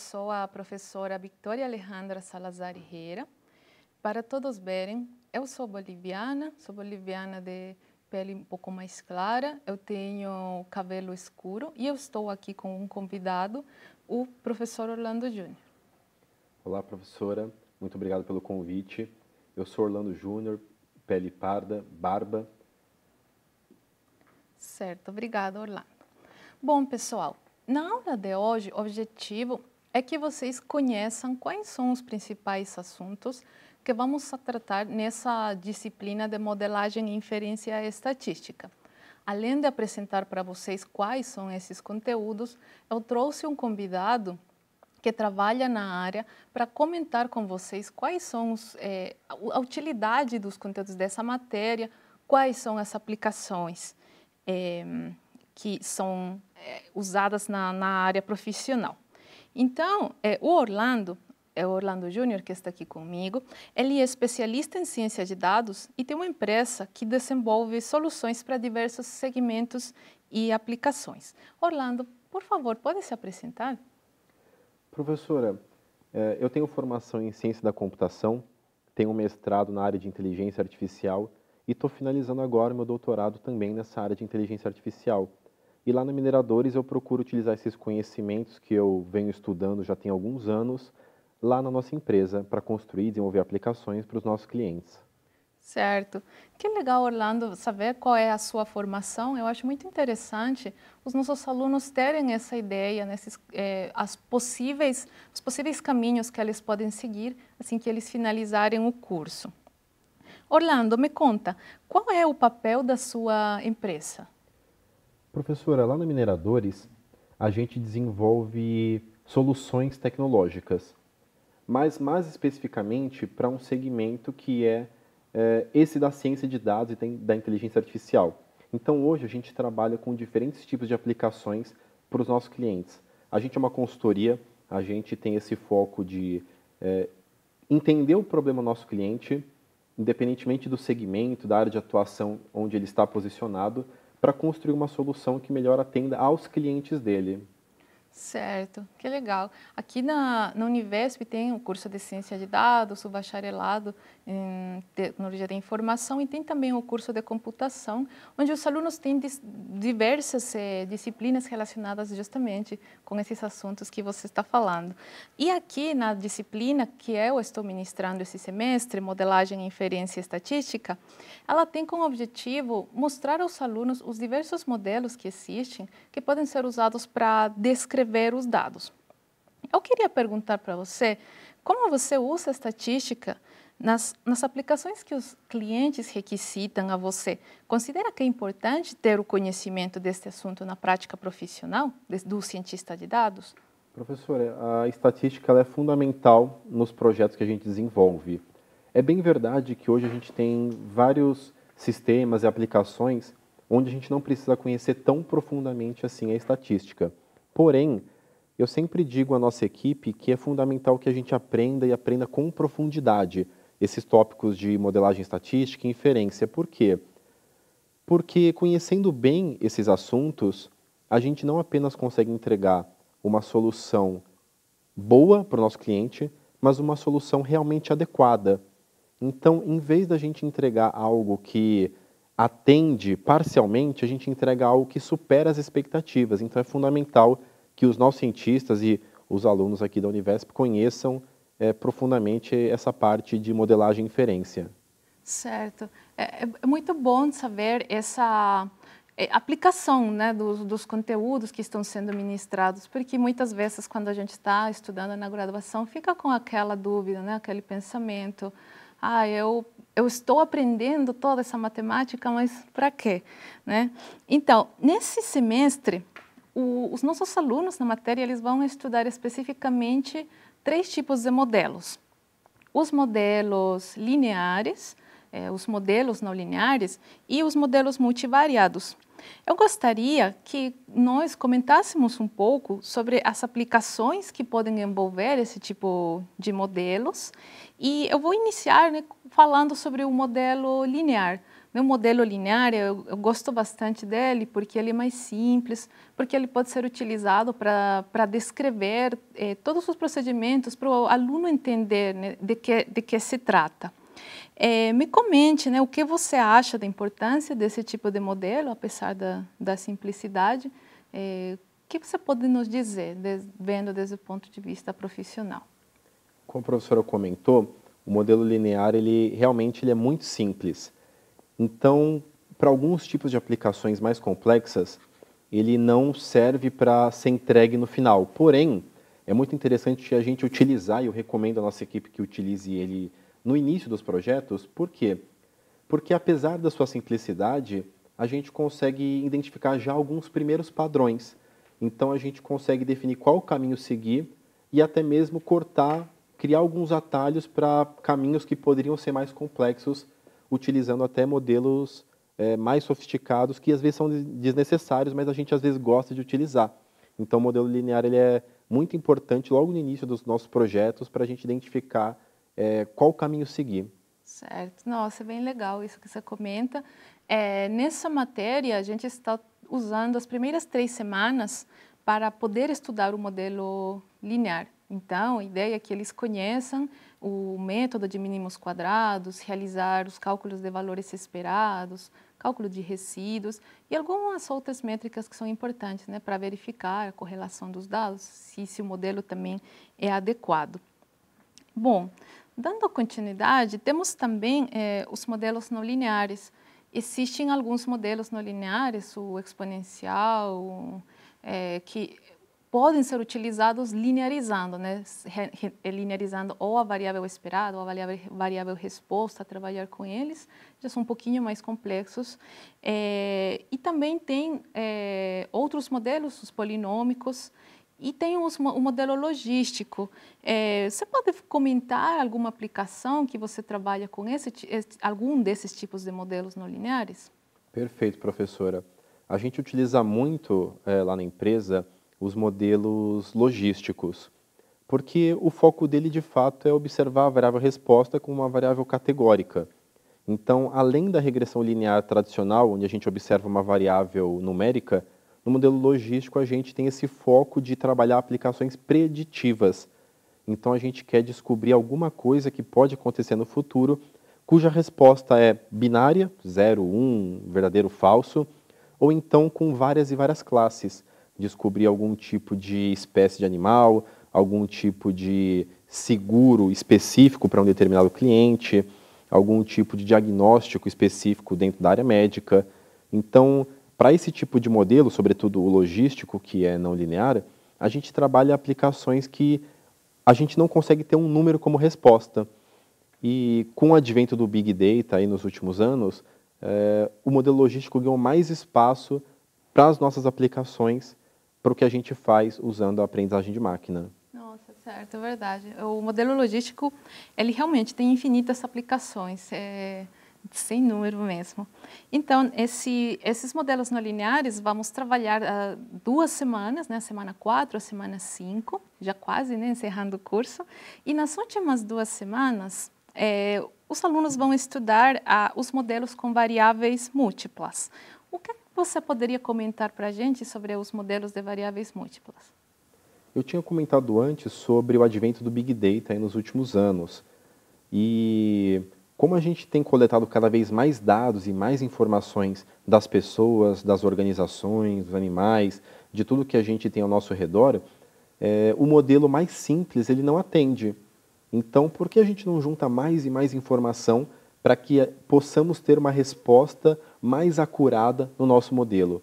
sou a professora Victoria Alejandra Salazar Herrera. Para todos verem, eu sou boliviana, sou boliviana de pele um pouco mais clara, eu tenho cabelo escuro e eu estou aqui com um convidado, o professor Orlando Júnior. Olá, professora. Muito obrigado pelo convite. Eu sou Orlando Júnior, pele parda, barba. Certo, obrigado, Orlando. Bom, pessoal, na aula de hoje, o objetivo é que vocês conheçam quais são os principais assuntos que vamos tratar nessa disciplina de modelagem, inferência e estatística. Além de apresentar para vocês quais são esses conteúdos, eu trouxe um convidado que trabalha na área para comentar com vocês quais são os, é, a utilidade dos conteúdos dessa matéria, quais são as aplicações é, que são é, usadas na, na área profissional. Então, é, o Orlando, é o Orlando Júnior que está aqui comigo, ele é especialista em ciência de dados e tem uma empresa que desenvolve soluções para diversos segmentos e aplicações. Orlando, por favor, pode se apresentar? Professora, eh, eu tenho formação em ciência da computação, tenho um mestrado na área de inteligência artificial e estou finalizando agora meu doutorado também nessa área de inteligência artificial. E lá na Mineradores eu procuro utilizar esses conhecimentos que eu venho estudando já tem alguns anos lá na nossa empresa para construir e desenvolver aplicações para os nossos clientes. Certo. Que legal, Orlando, saber qual é a sua formação. Eu acho muito interessante os nossos alunos terem essa ideia, né, esses, é, as possíveis, os possíveis caminhos que eles podem seguir assim que eles finalizarem o curso. Orlando, me conta, qual é o papel da sua empresa? Professora, lá na Mineradores, a gente desenvolve soluções tecnológicas, mas mais especificamente para um segmento que é, é, esse da ciência de dados e da inteligência artificial. Então, hoje, a gente trabalha com diferentes tipos de aplicações para os nossos clientes. A gente é uma consultoria, a gente tem esse foco de é, entender o problema do nosso cliente, independentemente do segmento, da área de atuação onde ele está posicionado, para construir uma solução que melhor atenda aos clientes dele. Certo, que legal. Aqui na, na Univesp tem o um curso de Ciência de Dados, o bacharelado em Tecnologia da Informação e tem também o um curso de Computação, onde os alunos têm dis, diversas eh, disciplinas relacionadas justamente com esses assuntos que você está falando. E aqui na disciplina que eu estou ministrando esse semestre, Modelagem, Inferência e Estatística, ela tem como objetivo mostrar aos alunos os diversos modelos que existem que podem ser usados para descrever descrever os dados. Eu queria perguntar para você como você usa a estatística nas, nas aplicações que os clientes requisitam a você. Considera que é importante ter o conhecimento deste assunto na prática profissional do cientista de dados? Professora, a estatística é fundamental nos projetos que a gente desenvolve. É bem verdade que hoje a gente tem vários sistemas e aplicações onde a gente não precisa conhecer tão profundamente assim a estatística. Porém, eu sempre digo à nossa equipe que é fundamental que a gente aprenda e aprenda com profundidade esses tópicos de modelagem estatística e inferência. Por quê? Porque conhecendo bem esses assuntos, a gente não apenas consegue entregar uma solução boa para o nosso cliente, mas uma solução realmente adequada. Então, em vez da gente entregar algo que atende parcialmente, a gente entrega algo que supera as expectativas. Então é fundamental que os nossos cientistas e os alunos aqui da Univesp conheçam é, profundamente essa parte de modelagem e inferência. Certo. É, é, é muito bom saber essa é, aplicação né, dos, dos, conteúdos que estão sendo ministrados, porque muitas vezes quando a gente está estudando na graduação fica com aquela dúvida, né, aquele pensamento, ah, eu eu estou aprendendo toda essa matemática, mas para quê? Né? Então, nesse semestre, o, os nossos alunos na matéria eles vão estudar especificamente três tipos de modelos: os modelos lineares, é, os modelos não lineares e os modelos multivariados. Eu gostaria que nós comentássemos um pouco sobre as aplicações que podem envolver esse tipo de modelos. E eu vou iniciar né, falando sobre o modelo linear. Meu modelo linear, eu, eu, gosto bastante dele porque ele é mais simples, porque ele pode ser utilizado para descrever eh, todos os procedimentos para o aluno entender né, de, que, de que se trata. É, me comente né, o que você acha da importância desse tipo de modelo, apesar da, da simplicidade. É, o que você pode nos dizer, vendo desde o ponto de vista profissional? Como a professora comentou, o modelo linear ele realmente ele é muito simples. Então, para alguns tipos de aplicações mais complexas, ele não serve para ser entregue no final. Porém, é muito interessante a gente utilizar, e eu recomendo à nossa equipe que utilize ele no início dos projetos, por quê? Porque apesar da sua simplicidade, a gente consegue identificar já alguns primeiros padrões. Então a gente consegue definir qual caminho seguir e até mesmo cortar, criar alguns atalhos para caminhos que poderiam ser mais complexos, utilizando até modelos é, mais sofisticados que às vezes são desnecessários, mas a gente às vezes gosta de utilizar. Então o modelo linear ele é muito importante logo no início dos nossos projetos para a gente identificar é, qual o caminho seguir. Certo, nossa, é bem legal isso que você comenta. É, nessa matéria, a gente está usando as primeiras três semanas para poder estudar o modelo linear. Então, a ideia é que eles conheçam o método de mínimos quadrados, realizar os cálculos de valores esperados, cálculo de resíduos e algumas outras métricas que são importantes né, para verificar a correlação dos dados, se, se o modelo também é adequado. Bom, Dando continuidade, temos também eh, os modelos não lineares. Existem alguns modelos não lineares, o exponencial, eh, que podem ser utilizados linearizando, né? linearizando ou a variável esperada ou a variável, variável resposta, trabalhar com eles, já são um pouquinho mais complexos. É, e também tem é, outros modelos, os polinômicos, e tem os, o modelo logístico. É, você pode comentar alguma aplicação que você trabalha com esse, esse, algum desses tipos de modelos não lineares? Perfeito, professora. A gente utiliza muito é, lá na empresa os modelos logísticos, porque o foco dele de fato é observar a variável resposta com uma variável categórica. Então, além da regressão linear tradicional, onde a gente observa uma variável numérica, no modelo logístico, a gente tem esse foco de trabalhar aplicações preditivas. Então, a gente quer descobrir alguma coisa que pode acontecer no futuro, cuja resposta é binária, 0, 1, um, verdadeiro, falso, ou então com várias e várias classes. Descobrir algum tipo de espécie de animal, algum tipo de seguro específico para um determinado cliente, algum tipo de diagnóstico específico dentro da área médica. Então, para esse tipo de modelo, sobretudo o logístico, que é não linear, a gente trabalha aplicações que a gente não consegue ter um número como resposta. E com o advento do Big Data aí nos últimos anos, é, o modelo logístico ganhou mais espaço para as nossas aplicações, para o que a gente faz usando a aprendizagem de máquina. Nossa, certo, é verdade. O modelo logístico, ele realmente tem infinitas aplicações. É sem número mesmo. Então, esse, esses modelos não lineares vamos trabalhar uh, duas semanas, né, semana 4, semana 5, já quase né, encerrando o curso. E nas últimas duas semanas, é, os alunos vão estudar uh, os modelos com variáveis múltiplas. O que é você poderia comentar para a gente sobre os modelos de variáveis múltiplas? Eu tinha comentado antes sobre o advento do Big Data nos últimos anos. E como a gente tem coletado cada vez mais dados e mais informações das pessoas, das organizações, dos animais, de tudo que a gente tem ao nosso redor, é, o modelo mais simples ele não atende. Então, por que a gente não junta mais e mais informação para que é, possamos ter uma resposta mais acurada no nosso modelo?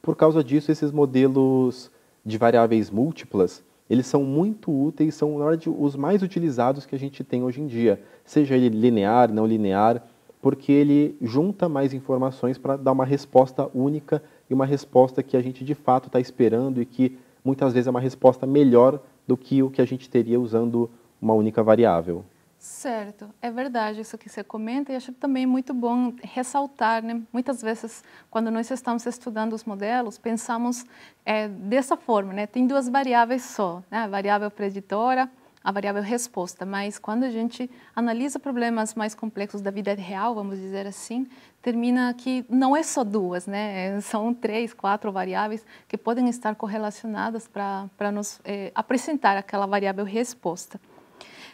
Por causa disso, esses modelos de variáveis múltiplas eles são muito úteis, são na os mais utilizados que a gente tem hoje em dia, seja ele linear, não linear, porque ele junta mais informações para dar uma resposta única e uma resposta que a gente de fato está esperando e que muitas vezes é uma resposta melhor do que o que a gente teria usando uma única variável. Certo, é verdade isso que você comenta e acho também muito bom ressaltar, né? Muitas vezes, quando nós estamos estudando os modelos, pensamos é, dessa forma, né? Tem duas variáveis só, né? A variável preditora, a variável resposta, mas quando a gente analisa problemas mais complexos da vida real, vamos dizer assim, termina que não é só duas, né? É, são três, quatro variáveis que podem estar correlacionadas para nos é, apresentar aquela variável resposta.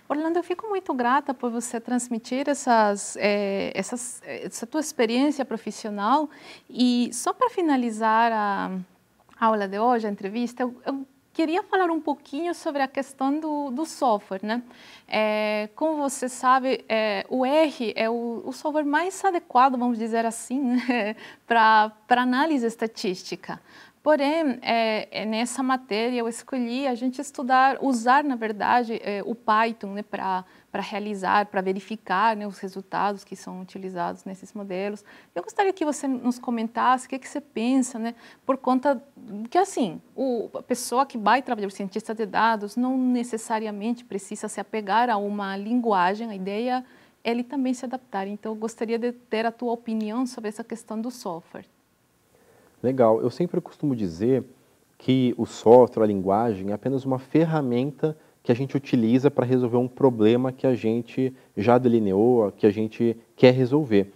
Orlando, eu fico muito grata por você transmitir essas, é, essas, essa tua experiência profissional. E só para finalizar a, a, aula de hoje, a entrevista, eu, eu, queria falar um pouquinho sobre a questão do, do software. Né? É, como você sabe, é, o R é o, o, software mais adequado, vamos dizer assim, né, para análise estatística. Porém, é, é, nessa matéria eu escolhi a gente estudar, usar, na verdade, é, o Python né, para realizar, para verificar né, os resultados que são utilizados nesses modelos. Eu gostaria que você nos comentasse o que, que você pensa, né, por conta que, assim, o, a pessoa que vai trabalhar, o cientista de dados, não necessariamente precisa se apegar a uma linguagem, a ideia é ele também se adaptar. Então, eu gostaria de ter a tua opinião sobre essa questão do software. Legal. Eu sempre costumo dizer que o software, a linguagem, é apenas uma ferramenta que a gente utiliza para resolver um problema que a gente já delineou, que a gente quer resolver.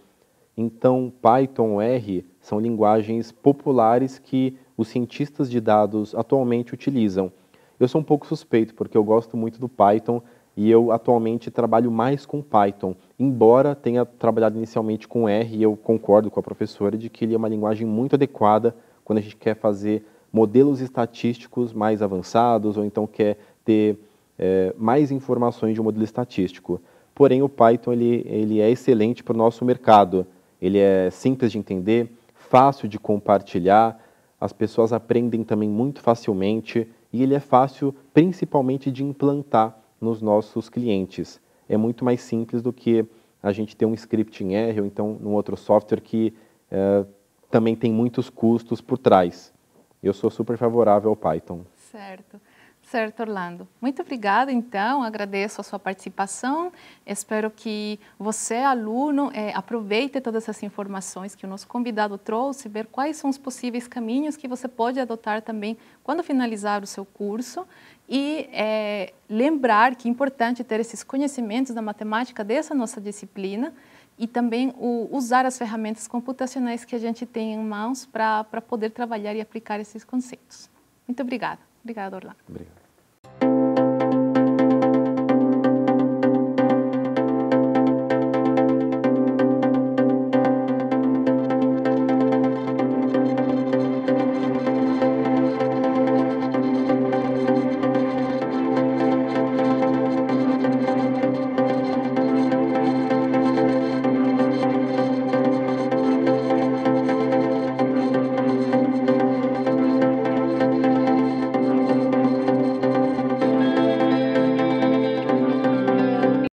Então, Python, R são linguagens populares que os cientistas de dados atualmente utilizam. Eu sou um pouco suspeito, porque eu gosto muito do Python e eu atualmente trabalho mais com Python, embora tenha trabalhado inicialmente com R, e eu concordo com a professora de que ele é uma linguagem muito adequada quando a gente quer fazer modelos estatísticos mais avançados ou então quer ter é, mais informações de um modelo estatístico. Porém, o Python ele, ele é excelente para o nosso mercado. Ele é simples de entender, fácil de compartilhar, as pessoas aprendem também muito facilmente e ele é fácil principalmente de implantar nos nossos clientes. É muito mais simples do que a gente ter um script em R ou então num outro software que eh, também tem muitos custos por trás. Eu sou super favorável ao Python. Certo. Certo, Orlando. Muito obrigada, então. Agradeço a sua participação. Espero que você, aluno, é, aproveite todas essas informações que o nosso convidado trouxe, ver quais são os possíveis caminhos que você pode adotar também quando finalizar o seu curso e é, lembrar que é importante ter esses conhecimentos da matemática dessa nossa disciplina e também o, usar as ferramentas computacionais que a gente tem em mãos para poder trabalhar e aplicar esses conceitos. Muito obrigada. Obrigada, Orlando. Obrigado.